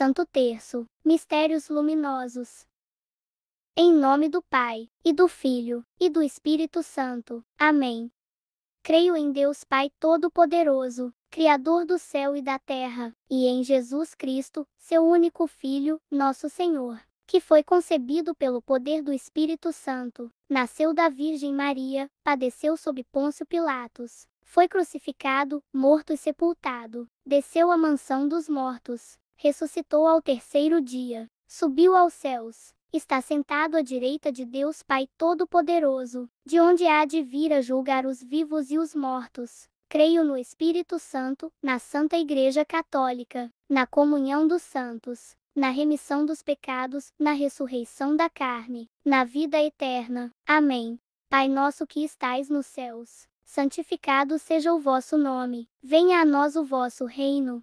Santo Terço, Mistérios Luminosos. Em nome do Pai, e do Filho, e do Espírito Santo. Amém. Creio em Deus Pai Todo-Poderoso, Criador do céu e da terra, e em Jesus Cristo, seu único Filho, nosso Senhor, que foi concebido pelo poder do Espírito Santo, nasceu da Virgem Maria, padeceu sob Pôncio Pilatos, foi crucificado, morto e sepultado, desceu à mansão dos mortos, ressuscitou ao terceiro dia, subiu aos céus, está sentado à direita de Deus Pai Todo-Poderoso, de onde há de vir a julgar os vivos e os mortos. Creio no Espírito Santo, na Santa Igreja Católica, na comunhão dos santos, na remissão dos pecados, na ressurreição da carne, na vida eterna. Amém. Pai nosso que estais nos céus, santificado seja o vosso nome. Venha a nós o vosso reino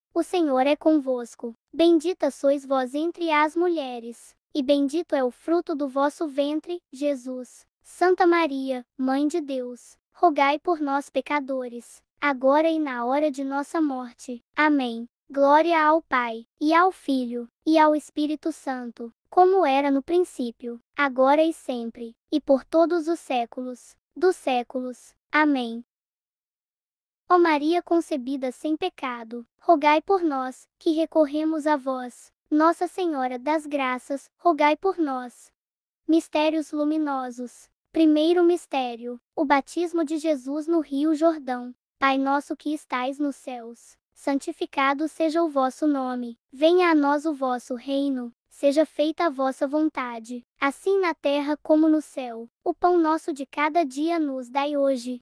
o Senhor é convosco. Bendita sois vós entre as mulheres, e bendito é o fruto do vosso ventre, Jesus. Santa Maria, Mãe de Deus, rogai por nós, pecadores, agora e na hora de nossa morte. Amém. Glória ao Pai, e ao Filho, e ao Espírito Santo, como era no princípio, agora e sempre, e por todos os séculos dos séculos. Amém. Ó Maria concebida sem pecado, rogai por nós, que recorremos a vós. Nossa Senhora das Graças, rogai por nós. Mistérios luminosos. Primeiro mistério: o batismo de Jesus no Rio Jordão. Pai nosso que estais nos céus, santificado seja o vosso nome. Venha a nós o vosso reino. Seja feita a vossa vontade, assim na terra como no céu. O pão nosso de cada dia nos dai hoje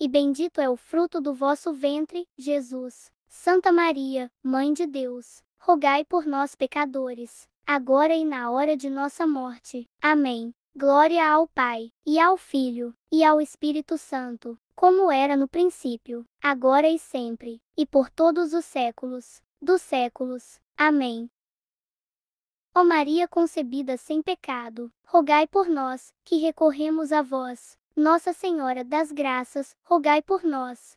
e bendito é o fruto do vosso ventre, Jesus. Santa Maria, Mãe de Deus, rogai por nós, pecadores, agora e na hora de nossa morte. Amém. Glória ao Pai, e ao Filho, e ao Espírito Santo, como era no princípio, agora e sempre, e por todos os séculos dos séculos. Amém. Ó Maria concebida sem pecado, rogai por nós, que recorremos a vós. Nossa Senhora das Graças, rogai por nós.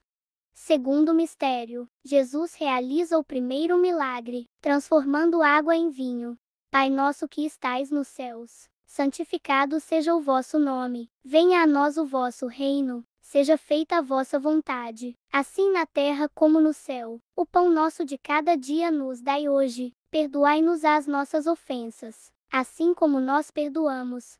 Segundo mistério, Jesus realiza o primeiro milagre, transformando água em vinho. Pai nosso que estais nos céus, santificado seja o vosso nome, venha a nós o vosso reino, seja feita a vossa vontade, assim na terra como no céu. O pão nosso de cada dia nos dai hoje, perdoai-nos as nossas ofensas, assim como nós perdoamos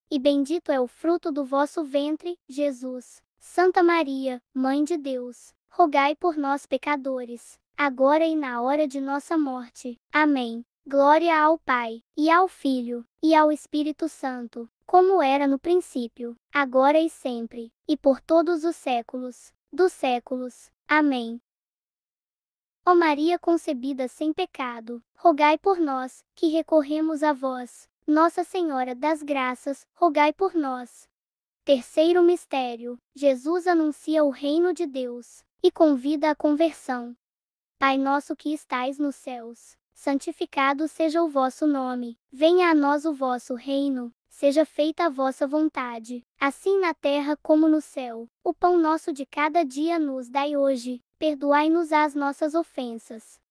e bendito é o fruto do vosso ventre, Jesus. Santa Maria, Mãe de Deus, rogai por nós, pecadores, agora e na hora de nossa morte. Amém. Glória ao Pai, e ao Filho, e ao Espírito Santo, como era no princípio, agora e sempre, e por todos os séculos dos séculos. Amém. Ó Maria concebida sem pecado, rogai por nós, que recorremos a vós. Nossa Senhora das Graças, rogai por nós. Terceiro mistério: Jesus anuncia o reino de Deus e convida à conversão. Pai nosso que estais nos céus, santificado seja o vosso nome, venha a nós o vosso reino, seja feita a vossa vontade, assim na terra como no céu. O pão nosso de cada dia nos dai hoje, perdoai-nos as nossas ofensas,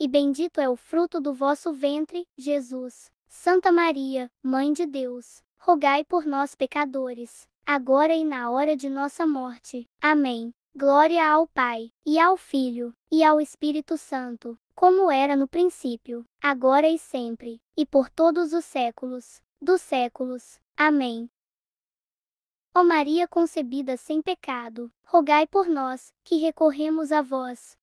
e bendito é o fruto do vosso ventre, Jesus. Santa Maria, Mãe de Deus, rogai por nós, pecadores, agora e na hora de nossa morte. Amém. Glória ao Pai, e ao Filho, e ao Espírito Santo, como era no princípio, agora e sempre, e por todos os séculos dos séculos. Amém. Ó Maria concebida sem pecado, rogai por nós, que recorremos a vós.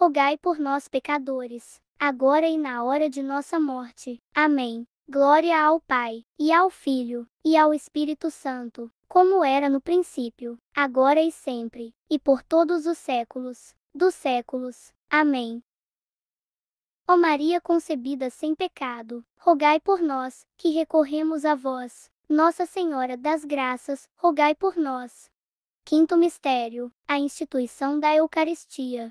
rogai por nós pecadores, agora e na hora de nossa morte. Amém. Glória ao Pai, e ao Filho, e ao Espírito Santo, como era no princípio, agora e sempre, e por todos os séculos dos séculos. Amém. Ó Maria concebida sem pecado, rogai por nós, que recorremos a vós. Nossa Senhora das Graças, rogai por nós. Quinto mistério: a instituição da Eucaristia.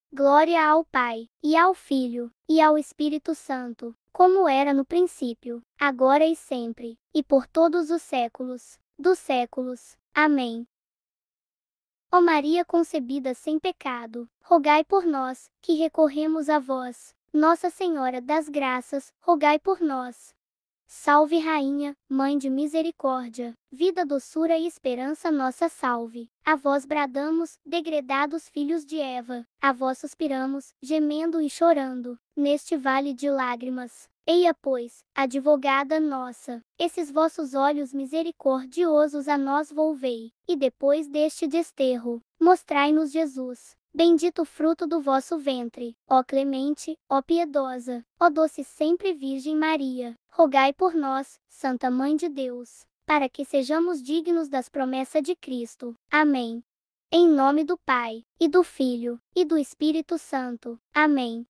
Glória ao Pai, e ao Filho, e ao Espírito Santo, como era no princípio, agora e sempre, e por todos os séculos dos séculos. Amém. Ó Maria concebida sem pecado, rogai por nós, que recorremos a vós. Nossa Senhora das Graças, rogai por nós. Salve Rainha, Mãe de Misericórdia, vida, doçura e esperança, nossa salve. A vós bradamos, degredados filhos de Eva, a vós suspiramos, gemendo e chorando, neste vale de lágrimas. Eia, pois, advogada nossa, esses vossos olhos misericordiosos a nós volvei, e depois deste desterro, mostrai-nos Jesus, Bendito fruto do vosso ventre, ó clemente, ó piedosa, ó doce sempre Virgem Maria, rogai por nós, Santa Mãe de Deus para que sejamos dignos das promessas de Cristo. Amém. Em nome do Pai, e do Filho, e do Espírito Santo. Amém.